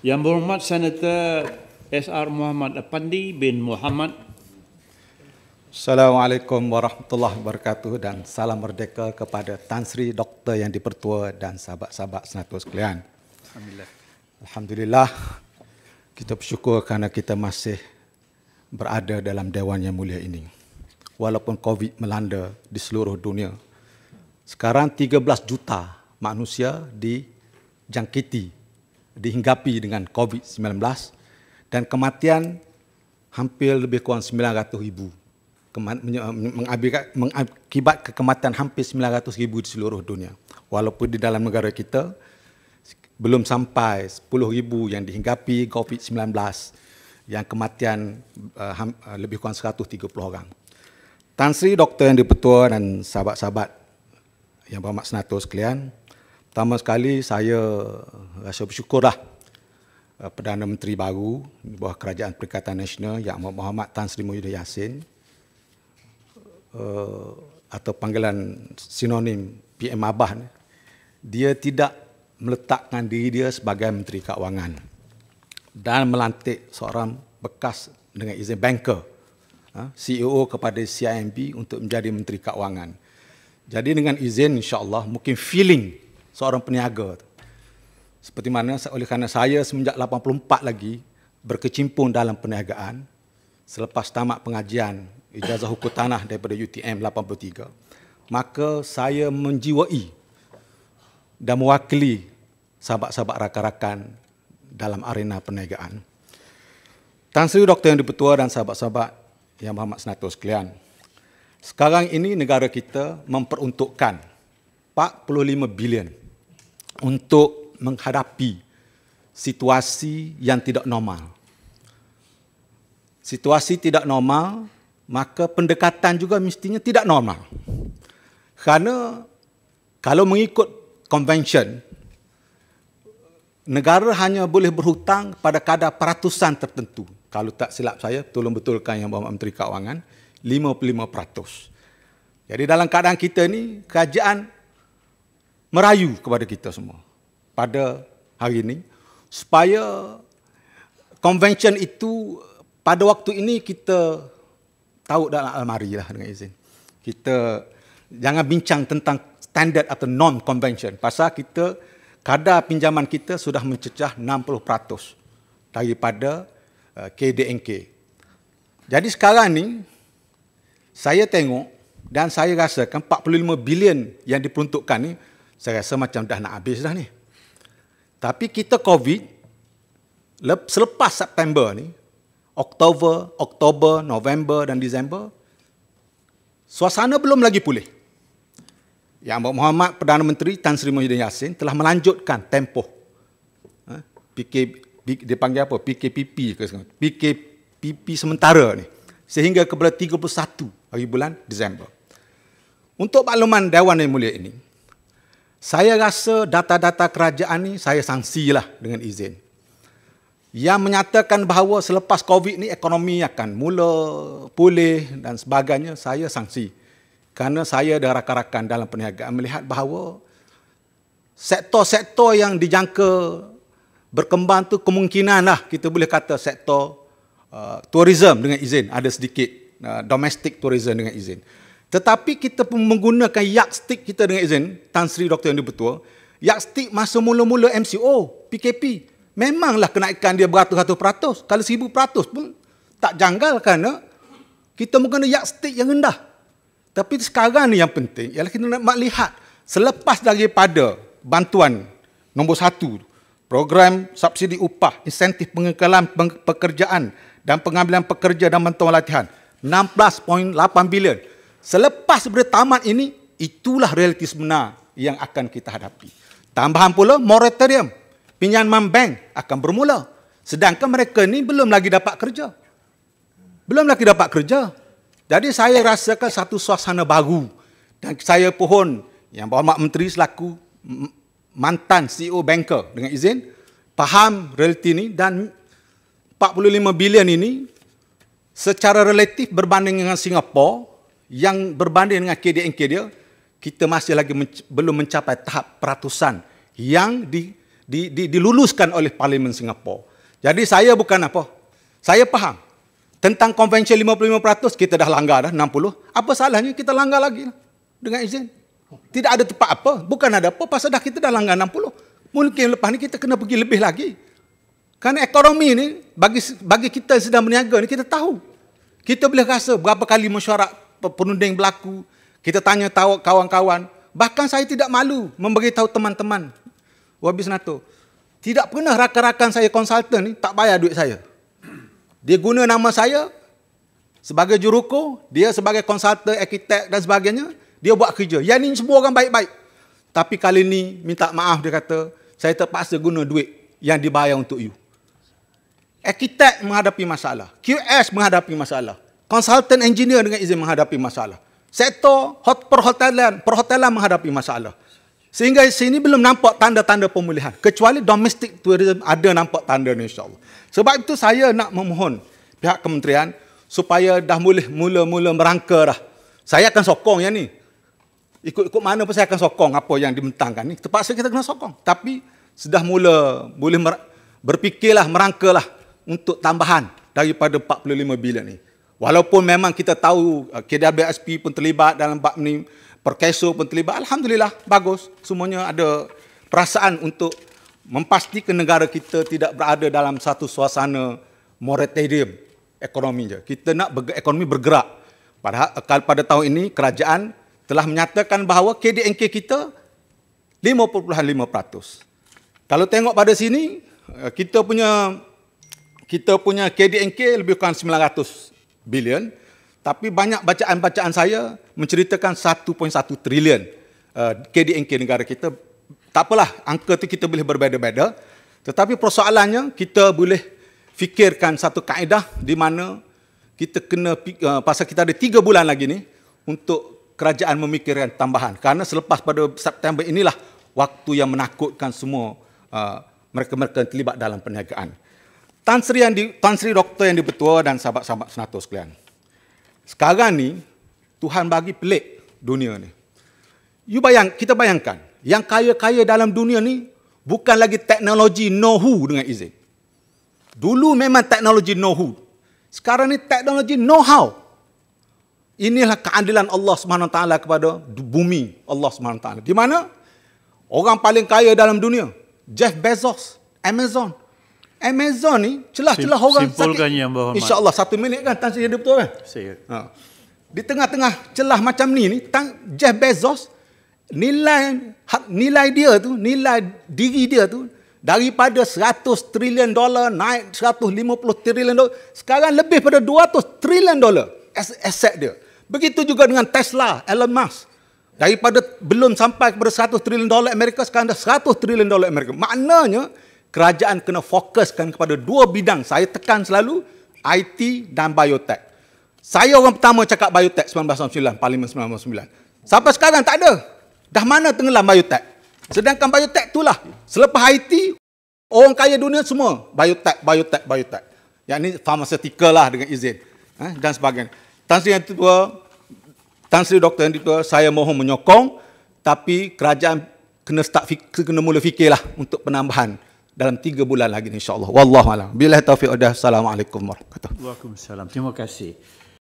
Yang berhormat Senator SR Muhammad Pandi bin Muhammad. Assalamualaikum warahmatullahi wabarakatuh dan salam merdeka kepada Tan Sri Doktor yang dipertua dan sahabat-sahabat senator sekalian. Alhamdulillah. Alhamdulillah. Kita bersyukur kerana kita masih berada dalam Dewan Yang Mulia ini. Walaupun COVID melanda di seluruh dunia, sekarang 13 juta manusia dijangkiti dihinggapi dengan COVID-19 dan kematian hampir lebih kurang 900 ribu mengakibat kekematian hampir 900 ribu di seluruh dunia. Walaupun di dalam negara kita belum sampai 10 ribu yang dihinggapi COVID-19 yang kematian uh, lebih kurang 130 orang. Tan Sri, doktor yang dipertua dan sahabat-sahabat yang berhormat senatus sekalian, Pertama sekali saya rasa bersyukurlah eh, Perdana Menteri baru di bawah Kerajaan Perikatan Nasional Yang Amat Muhammad Tan Sri Muhyiddin Yassin eh, atau panggilan sinonim PM Abah dia tidak meletakkan diri dia sebagai Menteri Keuangan dan melantik seorang bekas dengan izin banker eh, CEO kepada CIMB untuk menjadi Menteri Keuangan. Jadi dengan izin insya-Allah mungkin feeling seorang peniaga. Seperti mana oleh kerana saya semenjak 84 lagi berkecimpung dalam perniagaan selepas tamat pengajian ijazah hukum tanah daripada UTM 83 maka saya menjiwai dan mewakili sahabat-sahabat rakan-rakan dalam arena perniagaan. Tan Sri Doktor yang dipertua dan sahabat-sahabat yang berhormat senator sekalian. Sekarang ini negara kita memperuntukkan 45 bilion untuk menghadapi situasi yang tidak normal. Situasi tidak normal, maka pendekatan juga mestinya tidak normal. Kerana kalau mengikut konvensyen, negara hanya boleh berhutang pada kadar peratusan tertentu. Kalau tak silap saya, tolong betulkan yang Bapak Menteri Keuangan, 55%. Jadi dalam keadaan kita ni kerajaan merayu kepada kita semua pada hari ini supaya convention itu pada waktu ini kita tahu dalam almari lah dengan izin. Kita jangan bincang tentang standard atau non-convention pasal kita kadar pinjaman kita sudah mencecah 60% daripada KDNK. Eh, Jadi sekarang ni saya tengok dan saya rasakan 45 bilion yang diperuntukkan ni saya rasa macam dah nak habis dah ni. Tapi kita COVID, selepas September ni, Oktober, Oktober, November dan Disember, suasana belum lagi pulih. Yang Muhammad Perdana Menteri Tan Sri Muhyiddin Yassin telah melanjutkan tempoh. Ha? PK, dia panggil apa? PKPP ke PKPP sementara ni. Sehingga kepada 31 hari bulan Disember. Untuk makluman Dewan yang mulia ini, saya rasa data-data kerajaan ni saya sangsilah dengan izin. Yang menyatakan bahawa selepas COVID ni ekonomi akan mula pulih dan sebagainya, saya sangsi. Kerana saya dan rakan-rakan dalam perniagaan melihat bahawa sektor-sektor yang dijangka berkembang tu kemungkinan lah kita boleh kata sektor uh, tourism dengan izin ada sedikit uh, domestic tourism dengan izin. Tetapi kita pun menggunakan yardstick kita dengan izin Tan Sri Dr. Yang Dipertua. Yardstick masa mula-mula MCO, PKP. Memanglah kenaikan dia beratus-ratus peratus. Kalau seribu peratus pun tak janggal kerana kita menggunakan yardstick yang rendah. Tapi sekarang ni yang penting ialah kita nak lihat selepas daripada bantuan nombor satu program subsidi upah, insentif pengekalan pekerjaan dan pengambilan pekerja dan bantuan latihan 16.8 bilion. Selepas daripada tamat ini, itulah realiti sebenar yang akan kita hadapi. Tambahan pula, moratorium. Pinjaman bank akan bermula. Sedangkan mereka ni belum lagi dapat kerja. Belum lagi dapat kerja. Jadi saya rasakan satu suasana baru. Dan saya pohon yang berhormat menteri selaku mantan CEO banker dengan izin, faham realiti ini dan 45 bilion ini secara relatif berbanding dengan Singapura, yang berbanding dengan KDNK dia, kita masih lagi menc- belum mencapai tahap peratusan yang di, di, di, diluluskan oleh Parlimen Singapura. Jadi saya bukan apa, saya faham tentang konvensi 55% kita dah langgar dah 60%, apa salahnya kita langgar lagi lah dengan izin. Tidak ada tempat apa, bukan ada apa, pasal dah kita dah langgar 60%. Mungkin lepas ni kita kena pergi lebih lagi. Kerana ekonomi ni, bagi, bagi kita yang sedang berniaga ni, kita tahu. Kita boleh rasa berapa kali mesyuarat penunding berlaku. Kita tanya tahu kawan-kawan. Bahkan saya tidak malu memberitahu teman-teman. Wabi Senato. Tidak pernah rakan-rakan saya konsultan ni tak bayar duit saya. Dia guna nama saya sebagai juruko, dia sebagai konsultan, arkitek dan sebagainya. Dia buat kerja. Yang ini semua orang baik-baik. Tapi kali ini minta maaf dia kata, saya terpaksa guna duit yang dibayar untuk you. Arkitek menghadapi masalah. QS menghadapi masalah konsultan engineer dengan izin menghadapi masalah. Sektor hot perhotelan, perhotelan menghadapi masalah. Sehingga sini belum nampak tanda-tanda pemulihan. Kecuali domestic tourism ada nampak tanda ni insyaAllah. Sebab itu saya nak memohon pihak kementerian supaya dah boleh mula-mula merangka dah. Saya akan sokong yang ni. Ikut-ikut mana pun saya akan sokong apa yang dimentangkan ni. Terpaksa kita kena sokong. Tapi sudah mula boleh mer- berfikirlah, merangkalah untuk tambahan daripada 45 bilion ni. Walaupun memang kita tahu uh, KWSP pun terlibat dalam bab ini, Perkeso pun terlibat. Alhamdulillah, bagus. Semuanya ada perasaan untuk memastikan negara kita tidak berada dalam satu suasana moratorium ekonomi je. Kita nak ber- ekonomi bergerak. Padahal uh, pada tahun ini kerajaan telah menyatakan bahawa KDNK kita 5.5%. Kalau tengok pada sini uh, kita punya kita punya KDNK lebih kurang 900 bilion. Tapi banyak bacaan-bacaan saya menceritakan 1.1 trilion uh, eh, KDNK negara kita. Tak apalah, angka tu kita boleh berbeza-beza, Tetapi persoalannya kita boleh fikirkan satu kaedah di mana kita kena, uh, pasal kita ada tiga bulan lagi ni untuk kerajaan memikirkan tambahan. Kerana selepas pada September inilah waktu yang menakutkan semua eh, mereka-mereka terlibat dalam perniagaan. Tan Sri yang di, Tan Sri doktor yang dipertua dan sahabat-sahabat senator sekalian. Sekarang ni Tuhan bagi pelik dunia ni. You bayang, kita bayangkan yang kaya-kaya dalam dunia ni bukan lagi teknologi know who dengan izin. Dulu memang teknologi know who. Sekarang ni teknologi know how. Inilah keadilan Allah swt kepada bumi Allah swt Di mana orang paling kaya dalam dunia? Jeff Bezos, Amazon. Amazon ni celah-celah orang Simpulkan sakit. Simpulkan InsyaAllah satu minit kan tansi hidup tu kan. Ha. Di tengah-tengah celah macam ni ni, tang, Jeff Bezos, nilai nilai dia tu, nilai diri dia tu, daripada 100 trilion dolar naik 150 trilion dolar, sekarang lebih pada 200 trilion dolar aset dia. Begitu juga dengan Tesla, Elon Musk. Daripada belum sampai kepada 100 trilion dolar Amerika, sekarang dah 100 trilion dolar Amerika. Maknanya, kerajaan kena fokuskan kepada dua bidang saya tekan selalu IT dan biotech. Saya orang pertama cakap biotech 1999, Parlimen 1999. Sampai sekarang tak ada. Dah mana tenggelam biotech? Sedangkan biotech itulah. Selepas IT, orang kaya dunia semua. Biotech, biotech, biotech. Yang ini pharmaceutical lah dengan izin. Ha, dan sebagainya. Tan Sri yang tua, Tan Sri Doktor yang tua, saya mohon menyokong. Tapi kerajaan kena, start, kena mula fikirlah untuk penambahan dalam tiga bulan lagi insyaallah wallahu alam bila taufiq udah assalamualaikum warahmatullahi wabarakatuh waalaikumsalam terima kasih